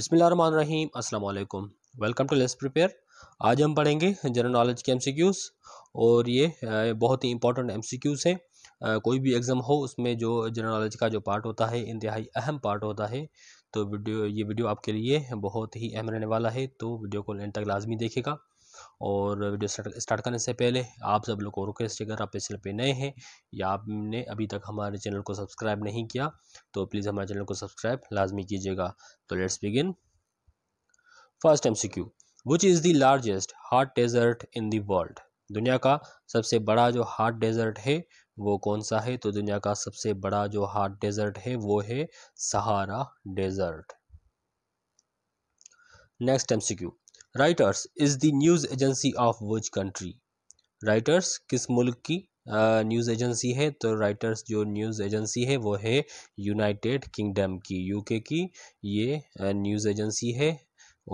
अस्सलाम वालेकुम welcome to less prepare आज हम पढ़ेंगे जनरल नॉलेज के एमसीक्यूज़ और ये बहुत ही इंपॉर्टेंट एमसीक्यूज़ हैं कोई भी एग्ज़ाम हो उसमें जो जनरल नॉलेज का जो पार्ट होता है इंतहाई अहम पार्ट होता है तो वीडियो ये वीडियो आपके लिए बहुत ही अहम रहने वाला है तो वीडियो को एंड तक लाजमी देखेगा और वीडियो स्टार्ट करने से पहले आप सब लोग को रिक्वेस्ट अगर आप इस चैनल पे नए हैं या आपने अभी तक हमारे चैनल को सब्सक्राइब नहीं किया तो प्लीज़ हमारे चैनल को सब्सक्राइब लाजमी कीजिएगा तो let's begin first M C Q which is the largest hot desert in the world दुनिया का सबसे बड़ा जो हार्ट डेजर्ट है वो कौन सा है तो दुनिया का सबसे बड़ा जो हार्ट डेजर्ट है वो है Sahara desert next M Q Reuters is the news agency of which country Reuters किस मुल्क की न्यूज़ एजेंसी है तो राइटर्स जो न्यूज़ एजेंसी है वो है यूनाइटेड किंगडम की यूके की ये न्यूज़ एजेंसी है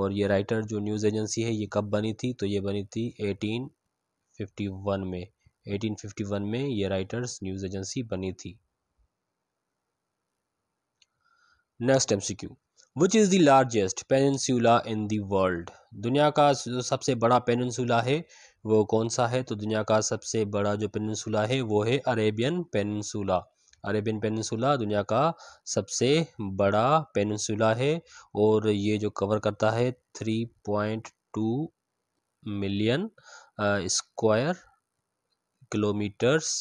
और ये राइटर जो न्यूज़ एजेंसी है ये कब बनी थी तो ये बनी थी 1851 में 1851 में ये राइटर्स न्यूज़ एजेंसी बनी थी next MCQ which is the largest peninsula in the world दुनिया का जो सबसे बड़ा पेनसूला है वो कौन सा है तो दुनिया का सबसे बड़ा जो पेनसूला है वो है अरेबियन पेनसूला अरेबियन पेनसूला दुनिया का सबसे बड़ा पेनसूला है और ये जो कवर करता है three point two million square kilometers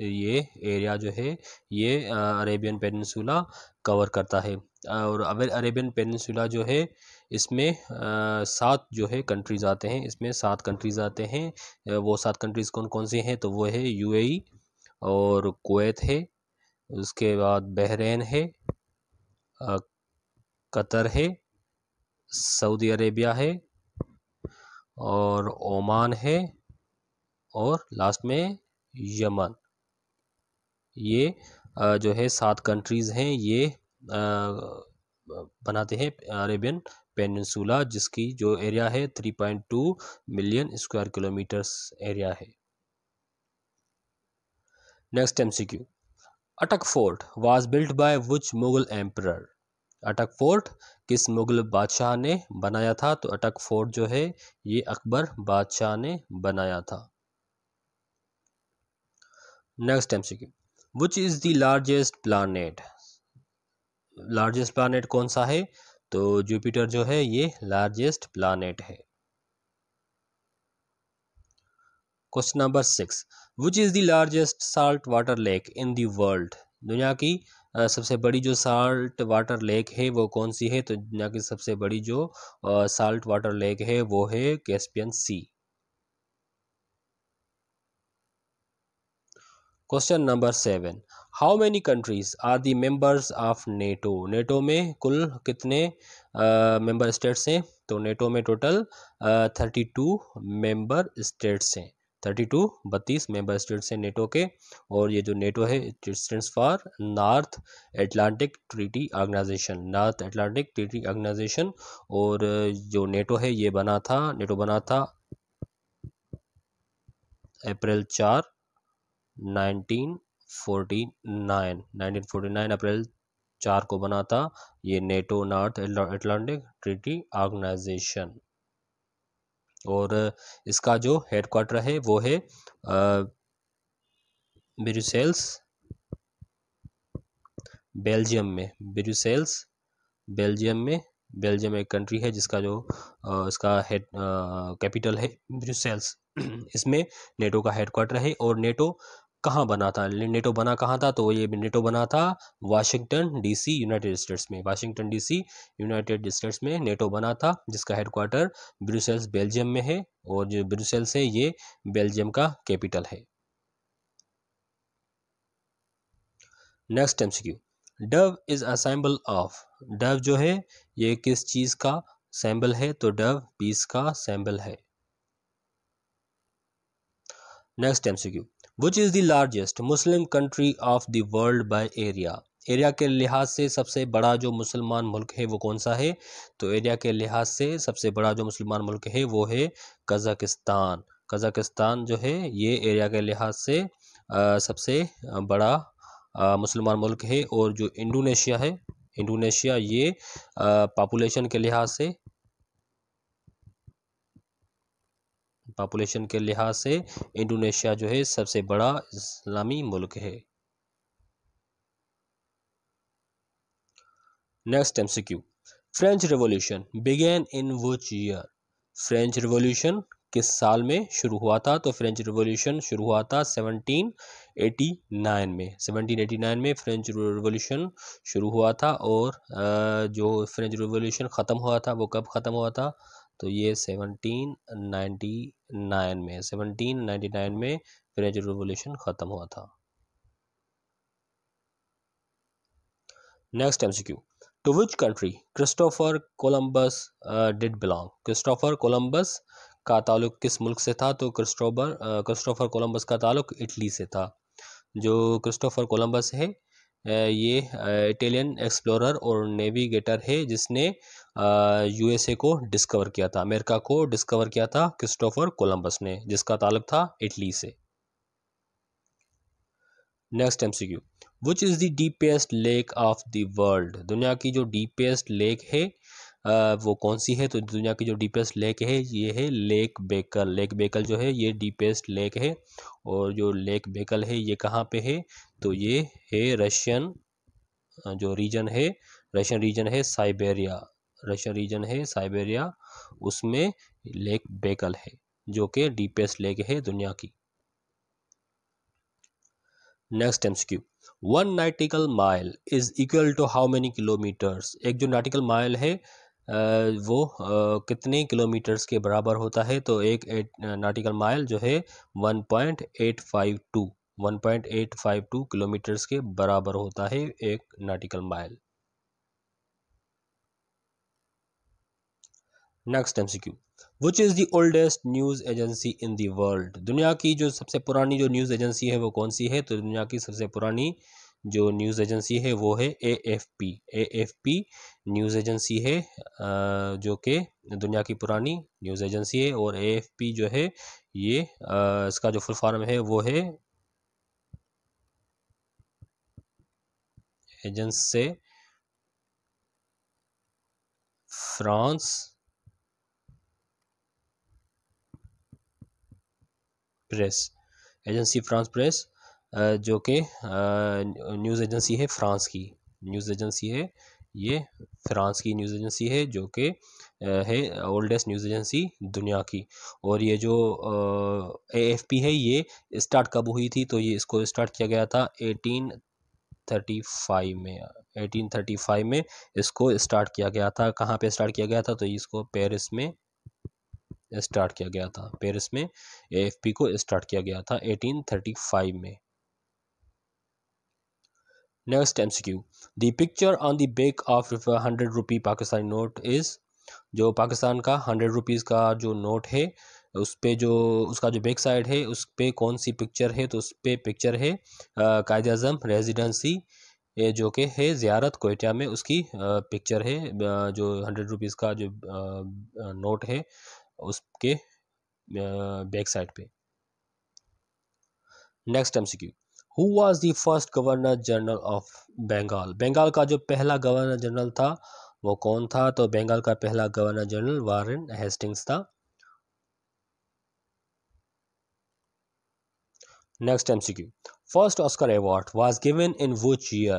ये एरिया जो है ये अरेबियन पेनसूला कवर करता है और अरेबियन पेनसुला जो है इसमें सात जो है कंट्रीज़ आते हैं इसमें सात कंट्रीज़ आते हैं वो सात कंट्रीज़ कौन कौन सी हैं तो वो है यूएई e और कोत है उसके बाद बहरीन है कतर है सऊदी अरेबिया है और ओमान है और लास्ट में यमन ये जो है सात कंट्रीज़ हैं ये बनाते हैं अरेबियन पेनसूला जिसकी जो एरिया है 3.2 मिलियन स्क्वायर किलोमीटर्स एरिया है next MCQ Attock fort was built by which Mughal emperor Attock fort किस मुगल बादशाह ने बनाया था तो अटक फोर्ट जो है ये अकबर बादशाह ने बनाया था next MCQ which is the largest planet largest planet कौन सा है तो जुपिटर जो है ये लार्जेस्ट प्लानट है question number six which is the largest salt water lake in the world दुनिया की सबसे बड़ी जो साल्ट वाटर लेक है वो कौन सी है तो दुनिया की सबसे बड़ी जो साल्ट वाटर लेक है वो है Caspian sea question number seven how many countries are the members of NATO NATO में कुल कितने मेंबर स्टेट्स हैं तो नेटो में total thirty two member states हैं थर्टी टू बत्तीस मेंबर स्टेट्स हैं नेटो के और ये जो नेटो है it for north Atlantic treaty organisation north Atlantic treaty organisation और जो नेटो है ये बना था नेटो बना था अप्रैल चार nineteen forty nine nineteen forty nine April चार को बना था ये NATO North Atlantic treaty organisation और इसका जो हेडक्वार्टर है वो है ब्रुसेल्स बेल्जियम में ब्रुसेल्स बेल्जियम में बेल्जियम एक कंट्री है जिसका जो आ, इसका हेड कैपिटल है ब्रुसेल्स इसमें नेटो का हेडक्वार्टर है और नेटो कहाँ बना था नेटो बना कहाँ था तो ये नेटो बना था वाशिंगटन डीसी यूनाइटेड स्टेट्स में वाशिंगटन डीसी यूनाइटेड स्टेट्स में नेटो बना था जिसका हेडक्वार्टर ब्रुसेल्स बेल्जियम में है और जो ब्रुसेल्स है ये बेल्जियम का कैपिटल है next M C dove is a symbol of dove जो है ये किस चीज़ का सैम्बल है तो डव पीस का सैम्बल है next M C which is the largest Muslim country of the world by area area के लिहाज से सबसे बड़ा जो मुसलमान मुल्क है वो कौन सा है तो एरिया के लिहाज से सबसे बड़ा जो मुसलमान मुल्क है वो है कज़ाकिस्तान कज़ाकिस्तान जो है ये एरिया के लिहाज से आ, सबसे बड़ा मुसलमान मुल्क है और जो इंडोनेशिया है इंडोनेशिया ये पापुलेशन के लिहाज से पापुलेशन के लिहाज से इंडोनेशिया जो है सबसे बड़ा इस्लामी मुल्क है next MCQ French revolution began in which year French revolution किस साल में शुरू हुआ था तो फ्रेंच रिवॉल्यूशन शुरू हुआ था 1789 में 1789 में फ्रेंच रिवॉल्यूशन शुरू हुआ था और जो फ्रेंच रिवॉल्यूशन ख़त्म हुआ था वो कब ख़त्म हुआ था तो ये सेवनटीन नाइन्टी नाइन में सेवनटीन नाइन्टी नाइन में फ्रेंच रिवोल्यूशन ख़त्म हुआ था next MCQ to which country Christopher Columbus did belong Christopher Columbus का ताल्लुक किस मुल्क से था तो क्रिस्टोबर क्रिस्टोफर कोलम्बस का ताल्लुक इटली से था जो क्रिस्टोफर कोलम्बस है uh, ये इटालियन uh, एक्सप्लोरर और नेविगेटर है जिसने यूएसए को डिस्कवर किया था अमेरिका को डिस्कवर किया था क्रिस्टोफर कोलंबस ने जिसका तालब था इटली से next MCQ which is the deepest lake of the world दुनिया की जो डीपेस्ट लेक है आ, वो कौन सी है तो दुनिया की जो डीपेस्ट लेक है ये है लेक बेकल लेक बेकल जो है ये डीपेस्ट लेक है और जो लेक बेकल है ये कहाँ पे है तो ये है रशियन जो रीजन है रशियन रीजन है साइबेरिया रशिया रीजन है साइबेरिया उसमें लेक बेकल है जो कि डीपेस्ट लेक है दुनिया की next Q one nautical mile is equal to how many kilometers एक जो नाइटिकल माइल है वो कितने किलोमीटर्स के बराबर होता है तो एक नाटिकल माइल जो है 1.852 1.852 किलोमीटर्स के बराबर होता है एक nautical mile next C Q which is the oldest news agency in the world दुनिया की जो सबसे पुरानी जो न्यूज़ एजेंसी है वो कौन सी है तो दुनिया की सबसे पुरानी जो न्यूज़ एजेंसी है वो है A F P A F P news agency है जो कि दुनिया की पुरानी न्यूज़ एजेंसी है और ए एफ पी जो है ये इसका जो फुल फॉर्म है वो है एजेंस से France Press agency France Press जो कि न्यूज़ एजेंसी है फ्रांस की न्यूज़ एजेंसी है ये फ्रांस की न्यूज़ एजेंसी है जो कि है ओल्डेस्ट न्यूज़ एजेंसी दुनिया की और ये जो एएफपी है ये स्टार्ट कब हुई थी तो ये इसको स्टार्ट किया गया था एटीन थर्टी फाइव में एटीन थर्टी फाइव में इसको स्टार्ट किया गया था कहाँ पे स्टार्ट किया गया था तो इसको पेरिस में स्टार्ट किया गया था पेरिस में ए को स्टार्ट किया गया था 1835 में next C Q picture on the back of hundred rupee Pakistani note is जो पाकिस्तान का हंड्रेड रुपीज़ का जो नोट है उस पर जो उसका जो बैक साइड है उस पर कौन सी पिक्चर है तो उस पर पिक्चर है कायद अजम रेजिडेंसी ये जो के है ज़्यारत कोयटा में उसकी पिक्चर है जो हंड्रेड रुपीज़ का जो नोट है उसके बैक साइड पे next M who was the first governor general of Bengal Bengal का जो पहला गवर्नर जनरल था वो कौन था तो बंगाल का पहला गवर्नर जनरल वारेन हेस्टिंग्स था next MCQ first Oscar award was given in वो ईयर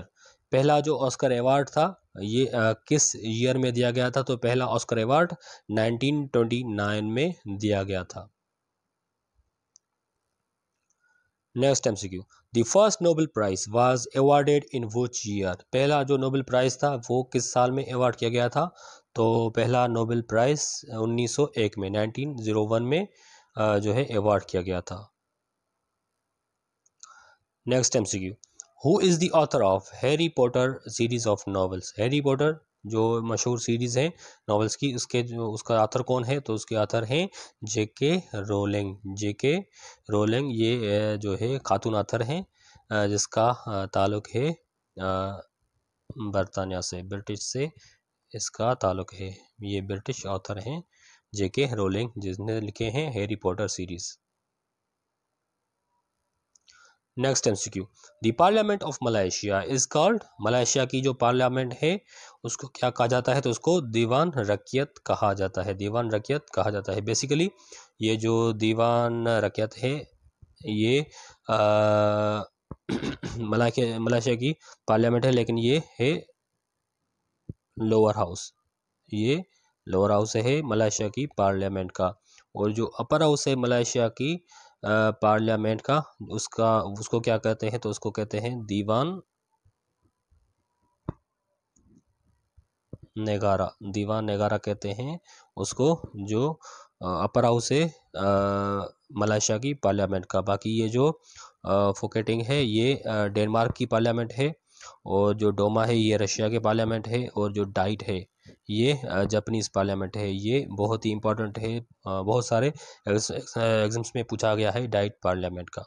पहला जो ऑस्कर अवार्ड था ये आ, किस ईयर में दिया गया था तो पहला ऑस्कर अवार्ड 1929 में दिया गया था next MCQ the first Nobel prize was awarded in which year पहला जो नोबेल प्राइज था वो किस साल में अवार्ड किया गया था तो पहला नोबेल प्राइज 1901 में 1901 में जो है अवार्ड किया गया था next Q who is the author of Harry Potter series of novels Harry Potter जो मशहूर सीरीज़ है नावल्स की उसके जो उसका आथर कौन है तो उसके आथर हैं जे के रोलिंग जे के रोलिंग ये जो है खातून आथर हैं जिसका ताल्लुक है बरतानिया से ब्रिटिश से इसका ताल्लुक है ये ब्रिटिश ऑथर हैं जे के रोलिंग जिसने लिखे हैं Harry Potter series next MCQ the parliament of Malaysia is called Malaysia की जो पार्लियामेंट है उसको क्या कहा जाता है तो उसको दीवान रकियत कहा जाता है दीवान रकियत कहा जाता है बेसिकली ये जो दीवान रकियत है ये मलेशिया की पार्लियामेंट है लेकिन ये है लोअर हाउस ये लोअर हाउस है मलेशिया की पार्लियामेंट का और जो अपर हाउस है मलेशिया की पार्लियामेंट का उसका उसको क्या कहते हैं तो उसको कहते हैं दीवान नेगारा दीवान नेगारा कहते हैं उसको जो अपर हाउस है मलेशिया की पार्लियामेंट का बाकी ये जो फोकेटिंग है ये डेनमार्क की पार्लियामेंट है और जो डोमा है ये रशिया के पार्लियामेंट है और जो डाइट है ये जापानीज़ पार्लियामेंट है ये बहुत ही इंपॉर्टेंट है बहुत सारे एग्जाम्स में पूछा गया है डाइट पार्लियामेंट का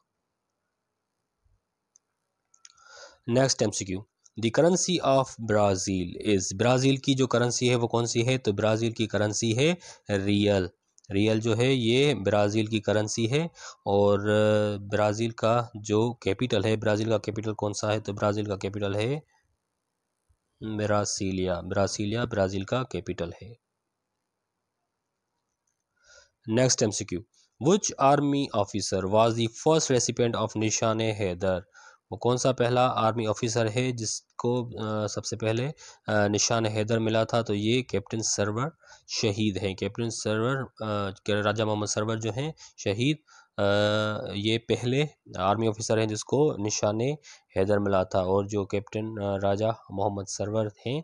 next MCQ the currency of Brazil is Brazil की जो करेंसी है वो कौन सी है तो ब्राज़ील की करेंसी है रियल रियल जो है ये ब्राज़ील की करेंसी है और ब्राज़ील का जो कैपिटल है ब्राज़ील का कैपिटल कौन सा है तो ब्राज़ील का कैपिटल है ब्रासिलिया ब्रासिलिया ब्राज़ील का कैपिटल है next MCQ which army officer was the first recipient of Nishan Haider वो कौन सा पहला आर्मी ऑफिसर है जिसको आ, सबसे पहले निशान हैदर मिला था तो ये कैप्टन सरवर शहीद हैं कैप्टन सरवर राजा मोहम्मद सरवर जो हैं शहीद ये पहले आर्मी ऑफिसर हैं जिसको निशान हैदर मिला था और जो कैप्टन राजा मोहम्मद सरवर हैं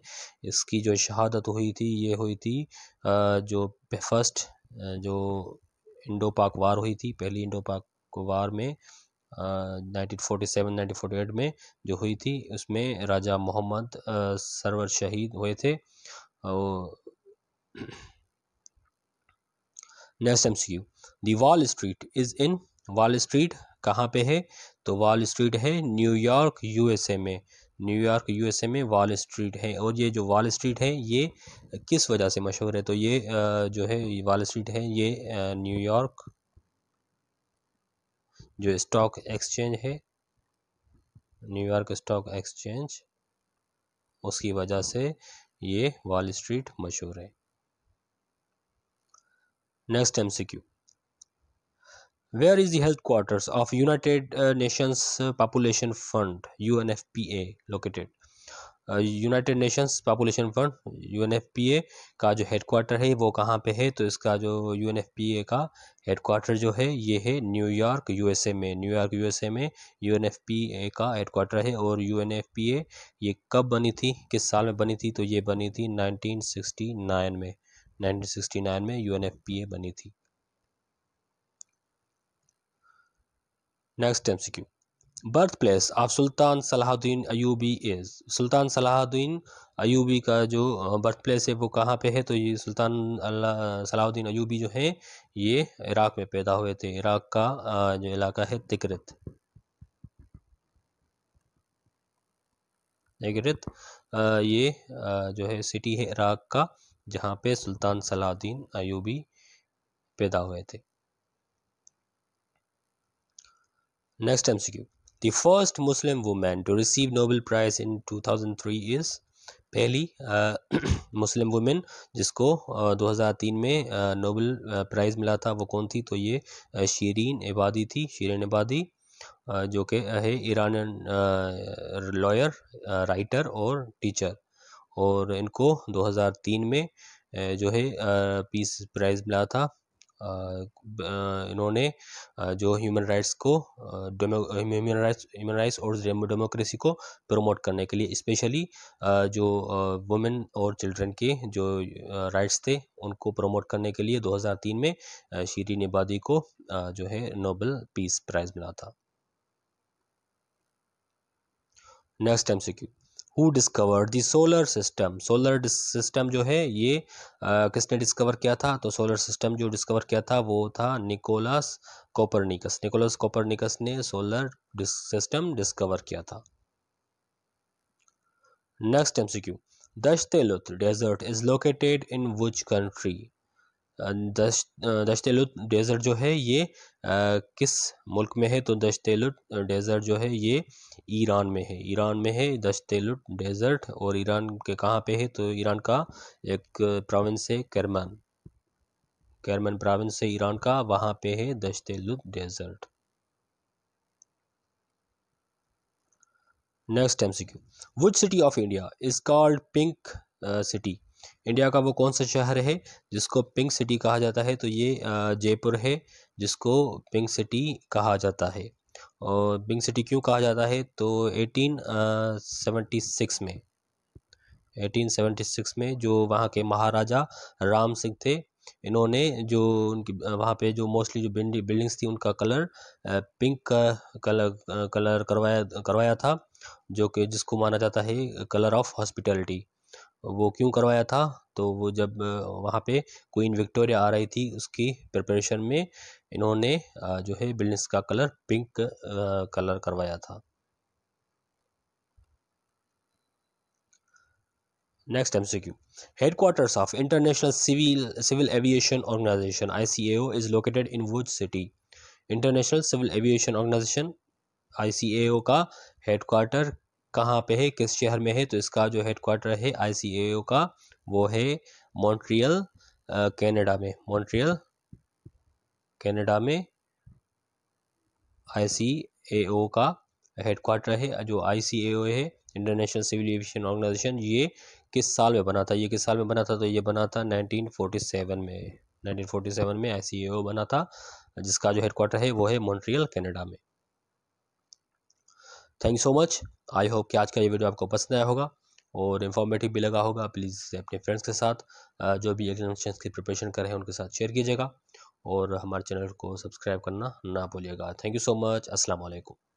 इसकी जो शहादत हुई थी ये हुई थी जो फर्स्ट जो इंडो पाक वार हुई थी पहली इंडो पाक वार में 1947 1948 में जो हुई थी उसमें राजा मोहम्मद सरवर शहीद हुए थे और next um the Wall Street is in Wall Street कहाँ पे है तो वॉल स्ट्रीट है न्यूयॉर्क यूएसए में न्यूयॉर्क यूएसए में वॉल स्ट्रीट है और ये जो वॉल स्ट्रीट है ये किस वजह से मशहूर है तो ये जो है वॉल स्ट्रीट है ये न्यूयॉर्क जो स्टॉक एक्सचेंज है न्यूयॉर्क स्टॉक एक्सचेंज उसकी वजह से ये वॉल स्ट्रीट मशहूर है next M C Q where is देल्थ where of United Nations population fund U N F P A located United Nations population fund U N F P A का जो headquarter है वो कहाँ पे है तो इसका जो U N F P A का हेडक्वार्टर जो है ये है न्यूयॉर्क यू एस ए में न्यूयॉर्क यू एस ए में U N F P A का हेडक्वार्टर है और U N F P A ये कब बनी थी किस साल में बनी थी तो ये बनी थी नाइनटीन सिक्सटी नाइन में 1969 में यू बनी थी next MCQ birth place of Sultan Salahuddin Ayyubi is Sultan Salahuddin Ayyubi का जो बर्थ प्लेस है वो कहाँ पे है तो ये सुल्तान सलाहुद्दीन अयूबी जो है ये इराक़ में पैदा हुए थे इराक़ का जो इलाका है तिकरत तिकरत ये जो है सिटी है इराक़ का जहाँ पे सुल्तान सलाउद्दीन अयूबी पैदा हुए थे next M C Q the first Muslim women to receive Nobel prize in 2003 is पहली आ, मुस्लिम वुमेन जिसको आ, 2003 में नोबल प्राइज़ मिला था वो कौन थी तो ये शरीन इबादी थी शरीन इबादी जो कि है ईरान लॉयर राइटर और टीचर और इनको 2003 में जो है पीस प्राइज़ मिला था इन्होंने जो ह्यूमन राइट्स को ह्यूमन राइट्स ह्यूमन राइट्स और डेमोक्रेसी को प्रमोट करने के लिए स्पेशली जो वुमेन और चिल्ड्रन के जो राइट्स थे उनको प्रमोट करने के लिए 2003 में शीरी निबादी को जो है नोबल पीस प्राइज़ मिला था next M C Q who discovered the solar system solar system जो है ये आ, किसने डिस्कवर किया था तो सोलर सिस्टम जो डिस्कवर किया था वो था निकोलस कोपरनिकस निकोलस कोपरनिकस ने सोलर सिस्टम डिस्कवर किया था next MCQ Dasht Lut desert is located in which country Dasht e Lut desert जो है ये आ, किस मुल्क में है तो दशतेलुत डेज़र्ट जो है ये ईरान में है ईरान में है दशतेलुत डेज़र्ट और ईरान के कहाँ पे है तो ईरान का एक प्रोविंस है कैरमन करमन प्रोविंस है ईरान का वहाँ पे है Dasht e Lut desert next MCQ which city of India is called pink city India का वो कौन सा शहर है जिसको पिंक सिटी कहा जाता है तो ये जयपुर है जिसको पिंक सिटी कहा जाता है और पिंक सिटी क्यों कहा जाता है तो 1876 में 1876 में जो वहाँ के महाराजा राम सिंह थे इन्होंने जो उनकी वहाँ पे जो मोस्टली जो बिल्डिंग्स थी उनका कलर पिंक कलर कलर करवाया करवाया था जो कि जिसको माना जाता है कलर ऑफ हॉस्पिटलिटी वो क्यों करवाया था तो वो जब वहाँ पे क्वीन विक्टोरिया आ रही थी उसकी प्रिपरेशन में इन्होंने जो है बिल्डिंग्स का कलर पिंक कलर करवाया था next M headquarter of International Civil Civil Aviation Organization ICAO is located in which city International Civil Aviation Organization ICAO का क्वार्टर कहाँ पे है किस शहर में है तो इसका जो हेड क्वार्टर है आई का वो है मॉन्ट्रियल कनाडा में मॉन्ट्रियल कनाडा में आई का हेड क्वार्टर है जो आई है इंटरनेशनल सिविल एविएशन ऑर्गेनाइजेशन ये किस साल में बना था ये किस साल में बना था तो ये बना था 1947 में 1947 में आई बना था जिसका जो हेड क्वार्टर है वो है मॉन्ट्रियल कनाडा में thank so much I hope कि आज का ये वीडियो आपको पसंद आया होगा और इन्फॉर्मेटिव भी लगा होगा प्लीज़ अपने फ्रेंड्स के साथ जो भी एग्जामेशन की प्रिपरेशन कर रहे हैं उनके साथ शेयर कीजिएगा और हमारे चैनल को सब्सक्राइब करना ना भूलिएगा थैंक यू सो मच अस्सलाम वालेकुम